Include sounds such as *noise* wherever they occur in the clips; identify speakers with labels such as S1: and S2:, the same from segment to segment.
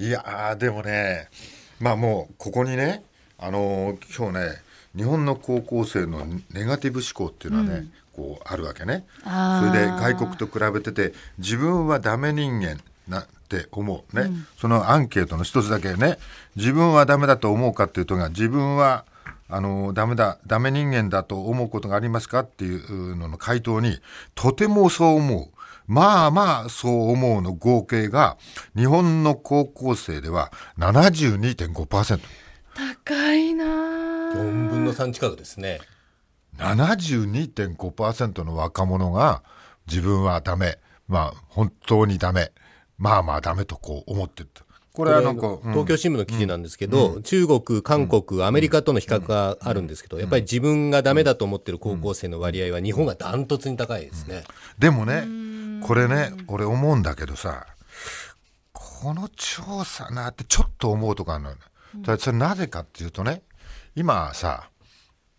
S1: いやでもね、まあもうここにね、あのー、今日ね、日本の高校生のネガティブ思考っていうのはね、うんこうあるわけねそれで外国と比べてて自分はダメ人間なって思うね、うん、そのアンケートの一つだけね自分はダメだと思うかっていうとが自分はあのダメだダメ人間だと思うことがありますかっていうのの回答にとてもそう思うまあまあそう思うの合計が日本の高校生では72.5%高いな4分の3近くですね72.5%の若者が自分はダメまあ本当にダメまあまあダメとこう思ってるこれはなんか、東京新聞の記事なんですけど、うん、中国、韓国、アメリカとの比較があるんですけど、やっぱり自分がダメだと思ってる高校生の割合は日本がダントツに高いですね。でもね、これね俺思うんだけどさこの調査なってちょっと思うとこあるのよ、ね、それなぜかっていうとね今さ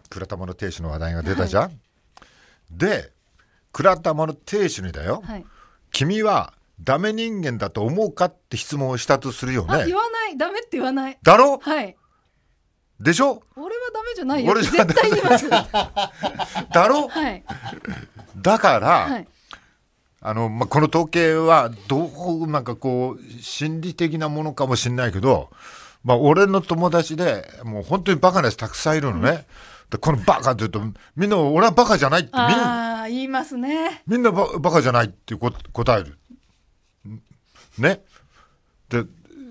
S1: 倉玉の亭主の話題が出たじゃん、はい、で倉玉の亭主にだよ、はい、君はダメ人間だと思うかって質問をしたとするよね言
S2: わないダメって言わない
S1: だろはいでしょ
S2: 俺はダメじゃないよ俺絶対言います
S1: だろ、はい、だから、はいあの、まあ、この統計は、どう、なんかこう、心理的なものかもしれないけど、まあ、俺の友達で、もう本当にバカなやつたくさんいるのね。うん、このバカって言うと、みんな俺はバカじゃないってみんな、言いますね。みんなババカじゃないって答える。ね。で、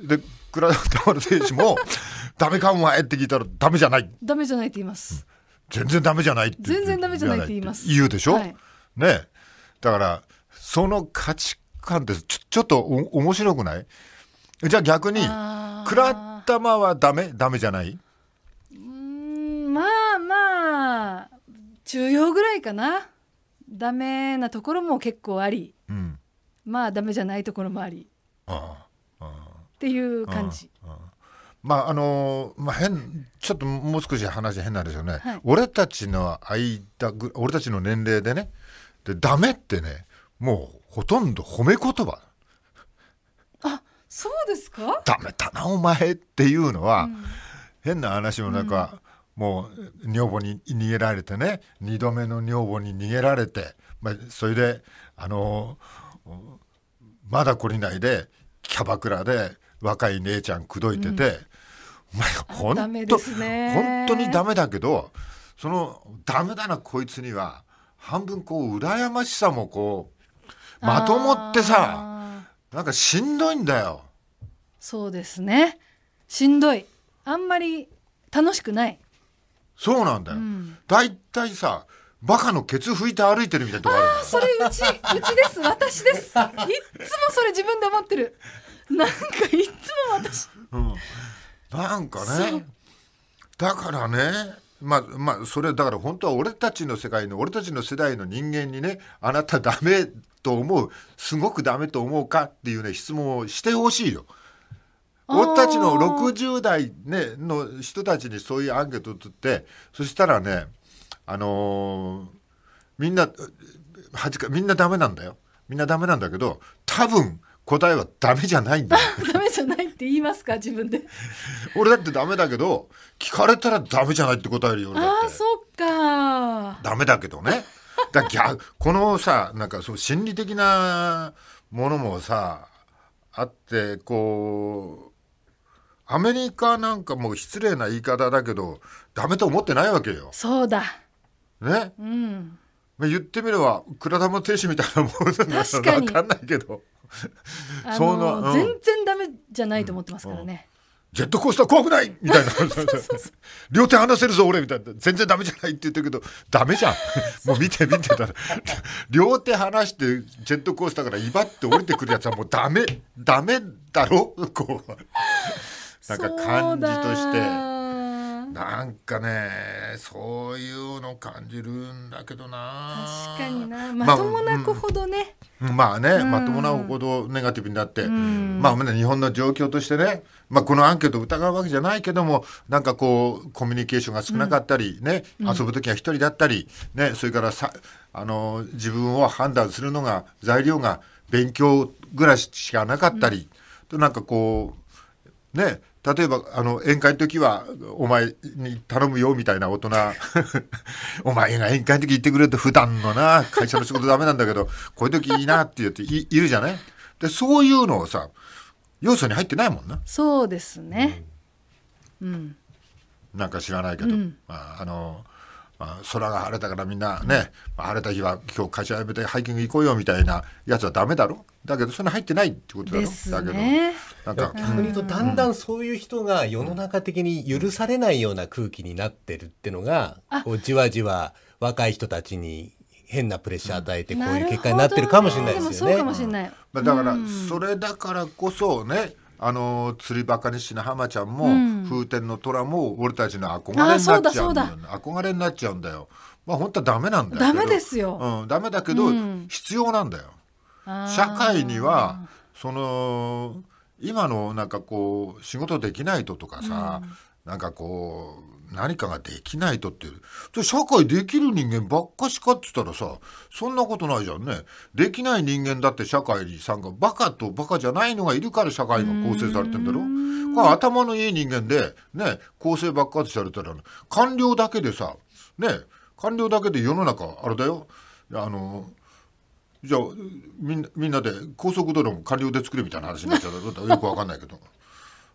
S1: で、クラ倉田丸選手も、*laughs* ダメかお前って聞いたら、ダメじゃない。
S2: ダメじゃないって言います。
S1: 全然ダメじゃないって。全然ダメじゃないって言います。言うでしょ、はい、ね。だから、その価値観ってちょちょっとお面白くないじゃあ逆にくらったまはダメダメじゃないう
S2: んまあまあ中要ぐらいかなダメなところも結構あり、うん、まあダメじゃないところもあり
S1: ああっていう感じ。ああまああのまあ変、ちょっともう少し話変なんですよね、はい、俺たちの間俺たちの年齢でねでダメってねもうほとんど褒め言葉
S2: あそうです
S1: かダメだなお前っていうのは、うん、変な話の中、うん、もう女房に逃げられてね2度目の女房に逃げられて、まあ、それであのまだ懲りないでキャバクラで若い姉ちゃん口説いてて、うん、お前本当本当にダメだけどそのダメだなこいつには半分こう羨ましさもこうまともってさなんかしんどいんだよ
S2: そうですねしんどいあんまり楽しくない
S1: そうなんだよ、うん、だいたいさバカのケツ拭いて歩いてるみたいなとこある
S2: あそれうちうちです私ですいつもそれ自分で思ってるなんかいつも私、う
S1: ん、なんかねだからねまあまあそれだから本当は俺たちの世界の俺たちの世代の人間にねあなたダメと思うすごくダメと思うかっていうね質問をしてほしいよ。
S2: 俺たちの60
S1: 代、ね、の人たちにそういうアンケートを取ってそしたらね、あのー、みんなはじかみんなダメなんだよみんなダメなんだけど多分答えはダメじゃないんだよ
S2: *laughs* ダメじゃないって言いますか自分で
S1: 俺だってダメだけど聞かれたらダメじゃないって答えるよ俺だ
S2: ってあそっか
S1: ダメだけどねだ逆このさなんかそう心理的なものもさあってこうアメリカなんかもう失礼な言い方だけどダメと思ってないわけよ。そうだね、うん、まあ、言ってみれば倉田玉亭主みたいなものなのか分かんないけどその、うん、全
S2: 然ダメじゃない
S1: と思ってますからね。うんジェットコースター怖くないみたいな *laughs* 両手離せるぞ俺みたいな全然ダメじゃないって言ってるけどダメじゃんもう見て見てたら両手離してジェットコースターから威張って降りてくるやつはもうダメダメだろこうなんか感じとして。なんかねそういうの感じるんだけどな確かになまともな子
S2: ほどね、
S1: まあね、うん、まともなほどネガティブになって、うん、まあ、日本の状況としてね、まあ、このアンケート疑うわけじゃないけども、なんかこう、コミュニケーションが少なかったり、ね、うん、遊ぶ時は一人だったり、ね、それからさ、あの、自分を判断するのが、材料が勉強ぐらいしかなかったり、となんかこう、ね、例えばあの宴会の時はお前に頼むよみたいな大人 *laughs* お前が宴会の時言ってくれると普段のな会社の仕事ダメなんだけど *laughs* こういう時いいなって言っていいるじゃないでそういうのをさ要素に入ってないもんな
S2: そうですね、うん、うん、
S1: なんか知らないけど、うん、まあ、あのまあ、空が晴れたからみんなね、まあ、晴れた日は今日会社辞めてハイキング行こうよみたいなやつはダメだろだけどそれ入ってないってことだろ、ね、だけどなんか逆に言うとだんだんそういう人が世の中的に許されないような空気になってるってのが、うん、こうじわじわ若い人たちに変なプレッシャー与えてこういう結果になってるかもしれないですよね。だからそれだからこそねあの釣りバカにしな浜ちゃんも、うん、風天の虎も俺たちの憧れになっちゃうんだよ、ね、憧れになっちゃうんだよまあ本当はダメなんだよダメですよ、うん、ダメだけど、うん、必要なんだよ社会にはその今のなんかこう仕事できないととかさ、なんかこう何かができないとってじゃ社会できる人間ばっかしかっつったらさそんなことないじゃんねできない人間だって社会に参加バカとバカじゃないのがいるから社会が構成されてんだろこれ頭のいい人間でね構成ばっかてされたら官僚だけでさね官僚だけで世の中あれだよあのじゃあみんなで高速道路も官僚で作るみたいな話になっちゃうよくわかんないけど。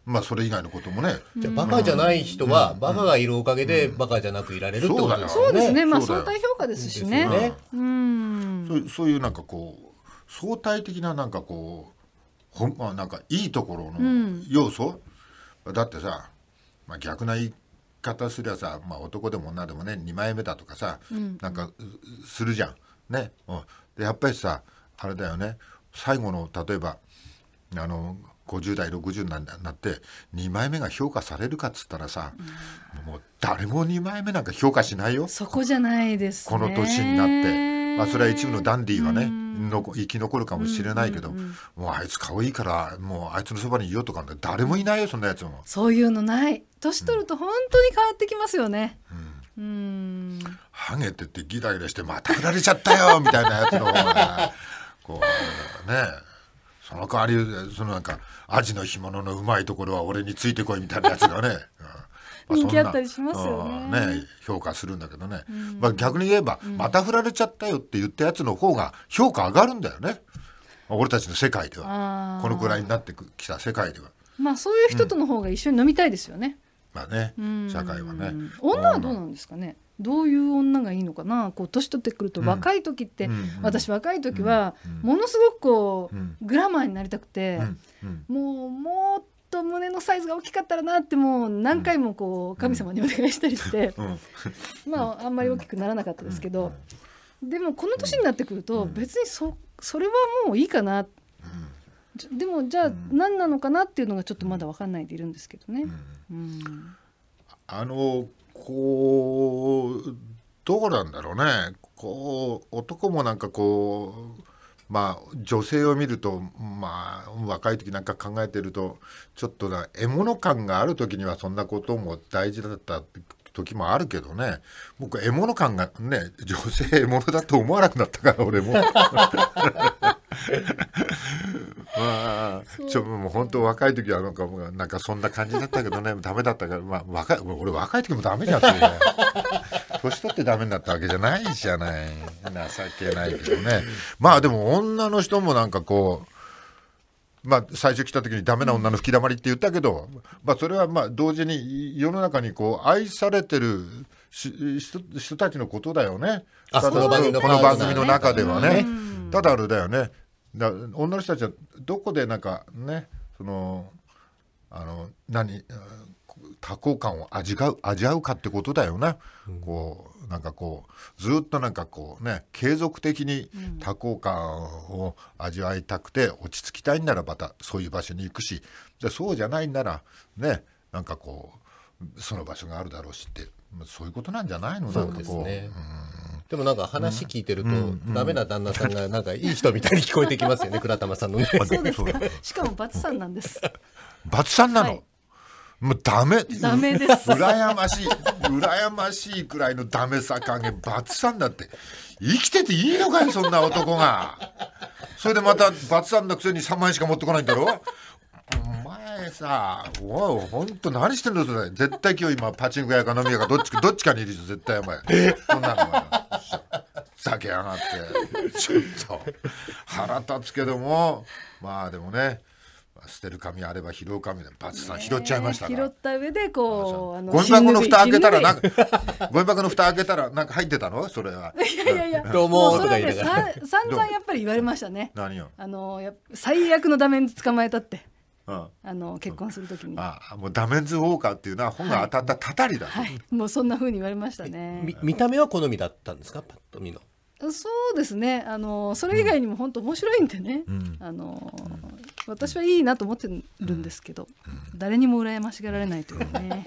S1: まあそれ以外のこともね。じゃバカじゃない人は、うん、バカがいるおかげで、バカじゃなくいられるってことですね。そうですね。まあ相対
S2: 評価ですしね。ねうん。
S1: そうそういうなんかこう相対的ななんかこうほんまあ、なんかいいところの要素、うん、だってさ、まあ逆な言い方すりゃさ、まあ男でも女でもね二枚目だとかさ、うん、なんかするじゃんね。うん。でやっぱりさあれだよね。最後の例えばあの50代60になって2枚目が評価されるかっつったらさ、うん、もう誰も2枚目なんか評価しないよそこ
S2: じゃないです、ね、この年
S1: になって、まあ、それは一部のダンディーはね、うん、の生き残るかもしれないけど、うんうんうん、もうあいつ顔いいからもうあいつのそばにいようとか誰もいないよそんなやつも
S2: そういうのない年取ると本当に変わってきますよね、うんう
S1: んハゲててギラギラしてまた振られちゃったよみたいなやつの方がこうねその代わりそのなんかアジの干物のうまいところは俺についてこいみたいなやつがね、*laughs* うんま
S2: あ、人気あったりしますよね
S1: ね、評価するんだけどね、うん、まあ、逆に言えば、また振られちゃったよって言ったやつの方が評価上がるんだよね俺たちの世界ではこのくらいになってきた世界では。
S2: まあそういう人との方が一緒に飲みたいですよね。
S1: まあね、社会はね。
S2: 女はどうなんですかね。どういう女がいいのかなこう年取ってくると若い時って、うん、私若い時はものすごくこう、うん、グラマーになりたくて、うん、もうもっと胸のサイズが大きかったらなってもう何回もこう神様にお願いしたりしてまああんまり大きくならなかったですけどでもこの年になってくると別にそそれはもういいかなでもじゃあ何なのかなっていうのがちょっとまだ分かんないでいるんですけどね。
S1: あのこうどうなんだろうねこう男もなんかこうまあ女性を見るとまあ若い時なんか考えてるとちょっとな獲物感がある時にはそんなことも大事だった時もあるけどね僕獲物感がね女性獲物だと思わなくなったから俺も。*laughs* まあちょもう本当若い時はなんかなんかそんな感じだったけどね *laughs* ダメだったからまあ若い俺若い時もダメじゃんっ *laughs* 年取ってダメになったわけじゃないじゃない情けないけどねまあでも女の人もなんかこうまあ、最初来た時にダメな女の吹きだまりって言ったけど、まあ、それはまあ同時に世の中にこう愛されてる人たちのことだよね。この番組の中ではね。ただあれだよね。だ女の人たちはどこでなんかねそのあの何多幸感を味わう味合うかってことだよね、うん、こうなんかこうずっとなんかこうね継続的に多幸感を味わいたくて落ち着きたいならまたそういう場所に行くしでそうじゃないならねなんかこうその場所があるだろうしってそういうことなんじゃないのなんかこう。うね、うんでもなんか話聞いてると、ダメな旦那さんがなんかいい人みたいに聞こえてきますよね、*laughs* 倉玉さんのそうですか。
S2: しかもバツさんなんです。
S1: バツさんなの、はい、もうダメ。ダメです。羨ましい。羨ましいくらいのダメさ加減、バツさんだって。生きてていいのかよ、そんな男が。それでまた、バツさんのくせに3万円しか持ってこないんだろさおい本当何してんのそれ絶対今日今パチンコ屋か飲み屋かどっちかどっちかにいるぞ、絶対お前そんなの酒上がってちょっと腹立つけどもまあでもね捨てる紙あれば拾う紙でバツさん拾っちゃいました拾
S2: った上でこうゴミ箱の蓋開けたらなんか
S1: ゴミ箱の蓋開けたらなんか入ってたのそれは
S2: いやいやいやどうもとか言いながら散々やっぱり言われましたね何をあのや最悪のダメン捕まえたってあの結婚するときに、
S1: あもうダメンズウォーカーっていうのは本が当たったたたりだ、はい、
S2: もうそんなふうに言われましたね
S1: 見た目は好みだったんですかパッと見の
S2: そうですねあのそれ以外にも本当面白いんでね、うん、あの、うん、私はいいなと思ってるんですけど、うん、誰にも羨ましがられないというね。